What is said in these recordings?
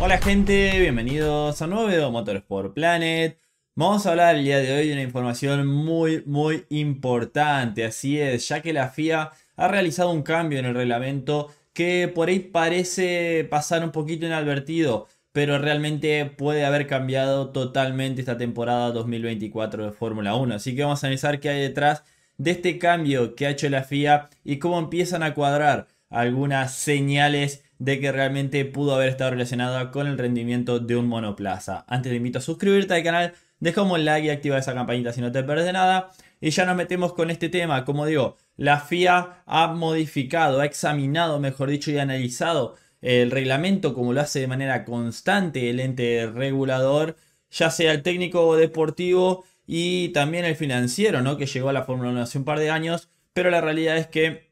Hola gente, bienvenidos a un nuevo video de Motorsport Planet. Vamos a hablar el día de hoy de una información muy muy importante, así es, ya que la FIA ha realizado un cambio en el reglamento que por ahí parece pasar un poquito inadvertido, pero realmente puede haber cambiado totalmente esta temporada 2024 de Fórmula 1. Así que vamos a analizar qué hay detrás de este cambio que ha hecho la FIA y cómo empiezan a cuadrar algunas señales de que realmente pudo haber estado relacionada con el rendimiento de un monoplaza. Antes te invito a suscribirte al canal, deja un like y activa esa campanita si no te pierdes nada. Y ya nos metemos con este tema, como digo, la FIA ha modificado, ha examinado, mejor dicho, y analizado el reglamento como lo hace de manera constante el ente regulador, ya sea el técnico o deportivo y también el financiero, ¿no? Que llegó a la Fórmula 1 hace un par de años, pero la realidad es que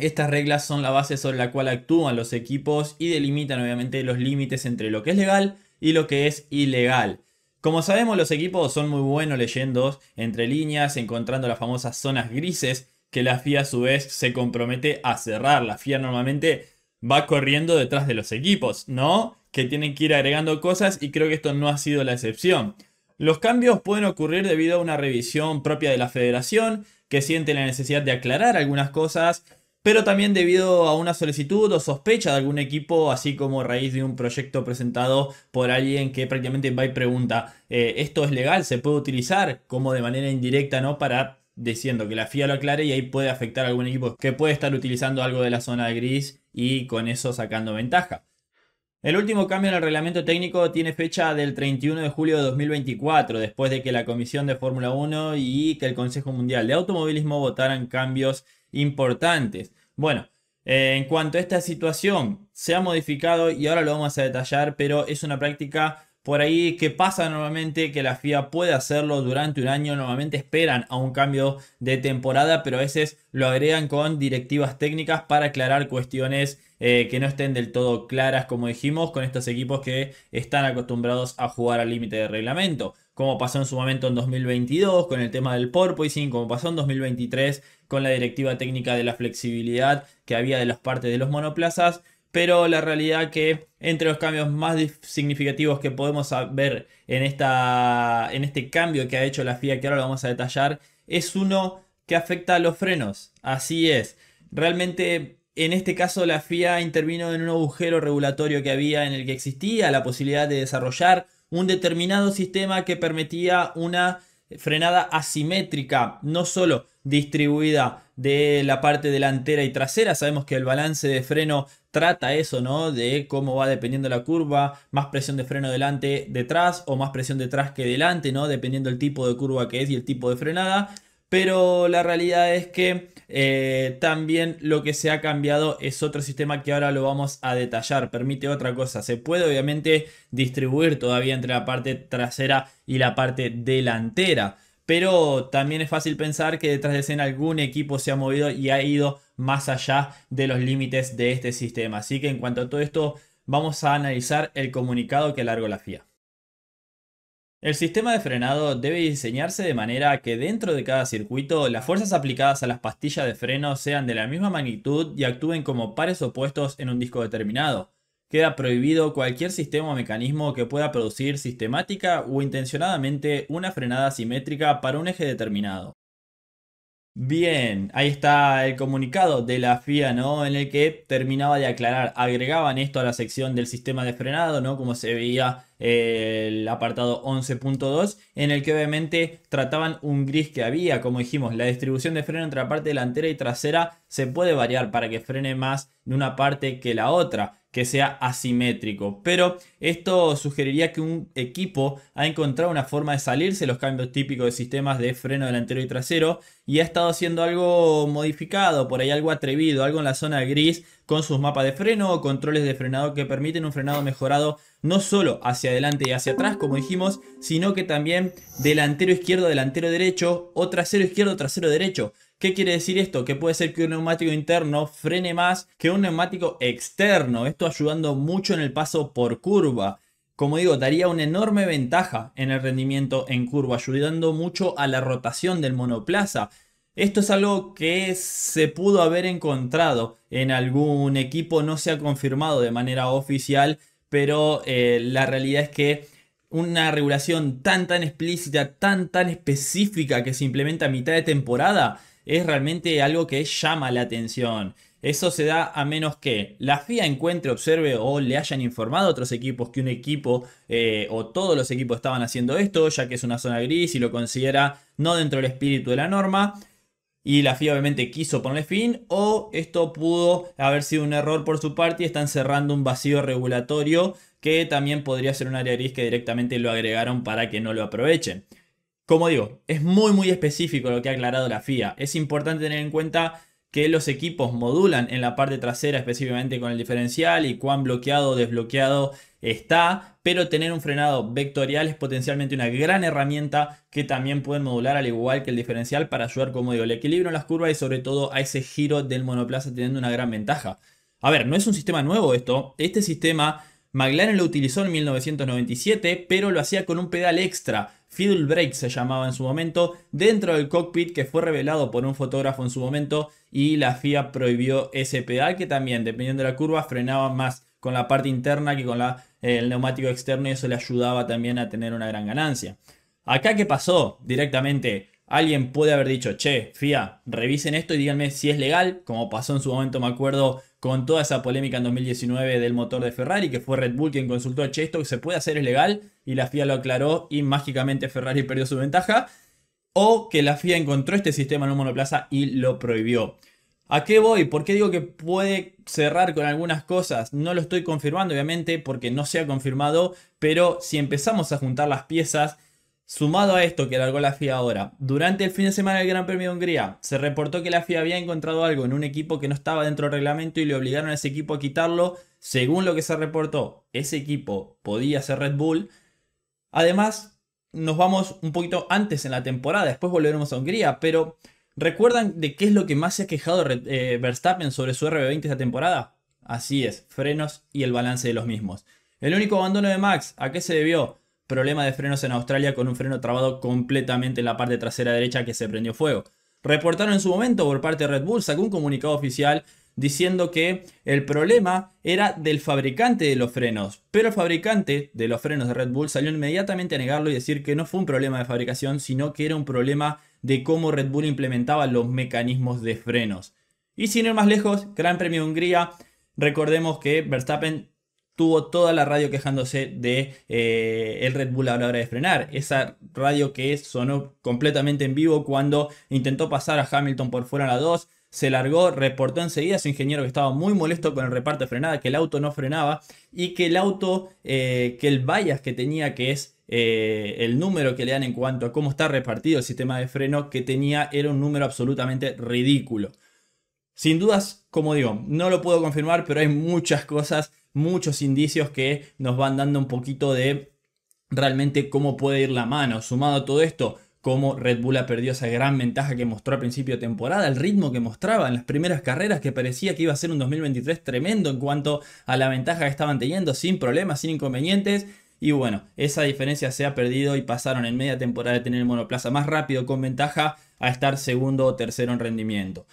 estas reglas son la base sobre la cual actúan los equipos y delimitan obviamente los límites entre lo que es legal y lo que es ilegal. Como sabemos los equipos son muy buenos leyendo entre líneas, encontrando las famosas zonas grises que la FIA a su vez se compromete a cerrar. La FIA normalmente va corriendo detrás de los equipos, ¿no? Que tienen que ir agregando cosas y creo que esto no ha sido la excepción. Los cambios pueden ocurrir debido a una revisión propia de la federación, que siente la necesidad de aclarar algunas cosas pero también debido a una solicitud o sospecha de algún equipo, así como a raíz de un proyecto presentado por alguien que prácticamente va y pregunta, eh, ¿esto es legal? ¿Se puede utilizar? Como de manera indirecta, ¿no? Para diciendo que la FIA lo aclare y ahí puede afectar a algún equipo que puede estar utilizando algo de la zona gris y con eso sacando ventaja. El último cambio en el reglamento técnico tiene fecha del 31 de julio de 2024, después de que la Comisión de Fórmula 1 y que el Consejo Mundial de Automovilismo votaran cambios importantes. Bueno, eh, en cuanto a esta situación, se ha modificado y ahora lo vamos a detallar, pero es una práctica por ahí que pasa normalmente que la FIA puede hacerlo durante un año, normalmente esperan a un cambio de temporada, pero a veces lo agregan con directivas técnicas para aclarar cuestiones eh, que no estén del todo claras, como dijimos, con estos equipos que están acostumbrados a jugar al límite de reglamento como pasó en su momento en 2022 con el tema del porpoising, como pasó en 2023 con la directiva técnica de la flexibilidad que había de las partes de los monoplazas, pero la realidad que entre los cambios más significativos que podemos ver en, esta, en este cambio que ha hecho la FIA, que ahora lo vamos a detallar, es uno que afecta a los frenos. Así es, realmente en este caso la FIA intervino en un agujero regulatorio que había en el que existía la posibilidad de desarrollar un determinado sistema que permitía una frenada asimétrica, no solo distribuida de la parte delantera y trasera, sabemos que el balance de freno trata eso, ¿no? De cómo va dependiendo la curva, más presión de freno delante, detrás o más presión detrás que delante, ¿no? Dependiendo el tipo de curva que es y el tipo de frenada pero la realidad es que eh, también lo que se ha cambiado es otro sistema que ahora lo vamos a detallar, permite otra cosa, se puede obviamente distribuir todavía entre la parte trasera y la parte delantera. Pero también es fácil pensar que detrás de escena algún equipo se ha movido y ha ido más allá de los límites de este sistema. Así que en cuanto a todo esto, vamos a analizar el comunicado que largo la FIA. El sistema de frenado debe diseñarse de manera que dentro de cada circuito las fuerzas aplicadas a las pastillas de freno sean de la misma magnitud y actúen como pares opuestos en un disco determinado. Queda prohibido cualquier sistema o mecanismo que pueda producir sistemática o intencionadamente una frenada simétrica para un eje determinado. Bien, ahí está el comunicado de la FIA, ¿no? En el que terminaba de aclarar, agregaban esto a la sección del sistema de frenado, ¿no? Como se veía eh, el apartado 11.2, en el que obviamente trataban un gris que había, como dijimos, la distribución de freno entre la parte delantera y trasera se puede variar para que frene más de una parte que la otra que sea asimétrico. Pero esto sugeriría que un equipo ha encontrado una forma de salirse los cambios típicos de sistemas de freno delantero y trasero y ha estado haciendo algo modificado, por ahí algo atrevido, algo en la zona gris con sus mapas de freno o controles de frenado que permiten un frenado mejorado no solo hacia adelante y hacia atrás, como dijimos, sino que también delantero izquierdo, delantero derecho o trasero izquierdo, trasero derecho. ¿Qué quiere decir esto? Que puede ser que un neumático interno frene más que un neumático externo, esto ayudando mucho en el paso por curva. Como digo, daría una enorme ventaja en el rendimiento en curva, ayudando mucho a la rotación del monoplaza. Esto es algo que se pudo haber encontrado en algún equipo, no se ha confirmado de manera oficial, pero eh, la realidad es que una regulación tan tan explícita, tan tan específica que se implementa a mitad de temporada, es realmente algo que llama la atención. Eso se da a menos que la FIA encuentre, observe o le hayan informado a otros equipos que un equipo eh, o todos los equipos estaban haciendo esto, ya que es una zona gris y lo considera no dentro del espíritu de la norma. Y la FIA obviamente quiso ponerle fin, o esto pudo haber sido un error por su parte y están cerrando un vacío regulatorio que también podría ser un área gris que directamente lo agregaron para que no lo aprovechen. Como digo, es muy muy específico lo que ha aclarado la FIA. Es importante tener en cuenta que los equipos modulan en la parte trasera específicamente con el diferencial y cuán bloqueado o desbloqueado está, pero tener un frenado vectorial es potencialmente una gran herramienta que también pueden modular al igual que el diferencial para ayudar, como digo, el equilibrio en las curvas y sobre todo a ese giro del monoplaza teniendo una gran ventaja. A ver, no es un sistema nuevo esto, este sistema McLaren lo utilizó en 1997, pero lo hacía con un pedal extra, Fiddle Brake se llamaba en su momento, dentro del cockpit que fue revelado por un fotógrafo en su momento y la FIA prohibió ese pedal que también, dependiendo de la curva, frenaba más con la parte interna que con eh, el neumático externo y eso le ayudaba también a tener una gran ganancia. Acá, ¿qué pasó? Directamente, alguien puede haber dicho, che, FIA, revisen esto y díganme si es legal, como pasó en su momento, me acuerdo, con toda esa polémica en 2019 del motor de Ferrari, que fue Red Bull quien consultó a Chesto que se puede hacer, es legal, y la FIA lo aclaró y mágicamente Ferrari perdió su ventaja, o que la FIA encontró este sistema en un monoplaza y lo prohibió. ¿A qué voy? ¿Por qué digo que puede cerrar con algunas cosas? No lo estoy confirmando, obviamente, porque no se ha confirmado, pero si empezamos a juntar las piezas Sumado a esto que largó la FIA ahora, durante el fin de semana del Gran Premio de Hungría se reportó que la FIA había encontrado algo en un equipo que no estaba dentro del reglamento y le obligaron a ese equipo a quitarlo. Según lo que se reportó, ese equipo podía ser Red Bull. Además, nos vamos un poquito antes en la temporada, después volveremos a Hungría, pero ¿recuerdan de qué es lo que más se ha quejado eh, Verstappen sobre su RB20 esta temporada? Así es, frenos y el balance de los mismos. El único abandono de Max, ¿a qué se debió? problema de frenos en Australia con un freno trabado completamente en la parte trasera derecha que se prendió fuego. Reportaron en su momento por parte de Red Bull, sacó un comunicado oficial diciendo que el problema era del fabricante de los frenos, pero el fabricante de los frenos de Red Bull salió inmediatamente a negarlo y decir que no fue un problema de fabricación, sino que era un problema de cómo Red Bull implementaba los mecanismos de frenos. Y sin ir más lejos, Gran Premio de Hungría, recordemos que Verstappen tuvo toda la radio quejándose de eh, el Red Bull a la hora de frenar. Esa radio que sonó completamente en vivo cuando intentó pasar a Hamilton por fuera a la 2. Se largó, reportó enseguida a su ingeniero que estaba muy molesto con el reparto de frenada, que el auto no frenaba y que el auto, eh, que el bias que tenía, que es eh, el número que le dan en cuanto a cómo está repartido el sistema de freno que tenía era un número absolutamente ridículo. Sin dudas, como digo, no lo puedo confirmar, pero hay muchas cosas muchos indicios que nos van dando un poquito de realmente cómo puede ir la mano. Sumado a todo esto, cómo Red Bull ha perdido esa gran ventaja que mostró al principio de temporada, el ritmo que mostraba en las primeras carreras, que parecía que iba a ser un 2023 tremendo en cuanto a la ventaja que estaban teniendo, sin problemas, sin inconvenientes. Y bueno, esa diferencia se ha perdido y pasaron en media temporada de tener el monoplaza más rápido con ventaja a estar segundo o tercero en rendimiento.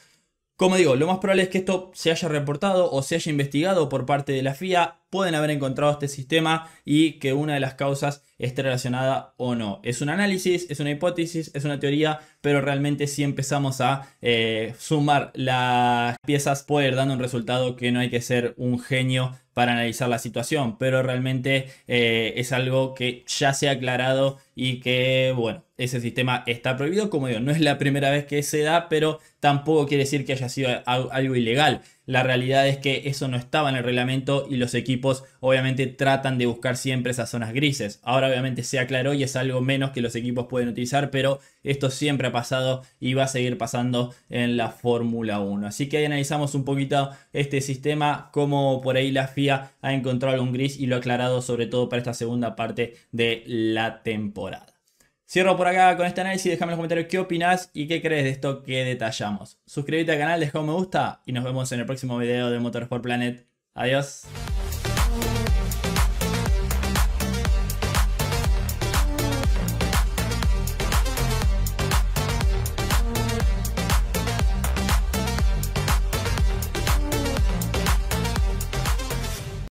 Como digo, lo más probable es que esto se haya reportado o se haya investigado por parte de la FIA. Pueden haber encontrado este sistema y que una de las causas esté relacionada o no. Es un análisis, es una hipótesis, es una teoría, pero realmente si empezamos a eh, sumar las piezas puede ir dando un resultado que no hay que ser un genio para analizar la situación, pero realmente eh, es algo que ya se ha aclarado y que, bueno, ese sistema está prohibido. Como digo, no es la primera vez que se da, pero tampoco quiere decir que haya sido algo ilegal. La realidad es que eso no estaba en el reglamento y los equipos obviamente tratan de buscar siempre esas zonas grises. Ahora obviamente se aclaró y es algo menos que los equipos pueden utilizar, pero esto siempre ha pasado y va a seguir pasando en la Fórmula 1. Así que ahí analizamos un poquito este sistema, cómo por ahí la FIA ha encontrado algún gris y lo ha aclarado sobre todo para esta segunda parte de la temporada. Cierro por acá con este análisis, déjame en los comentarios qué opinas y qué crees de esto que detallamos. Suscríbete al canal, deja un me gusta y nos vemos en el próximo video de Motorsport Planet. Adiós.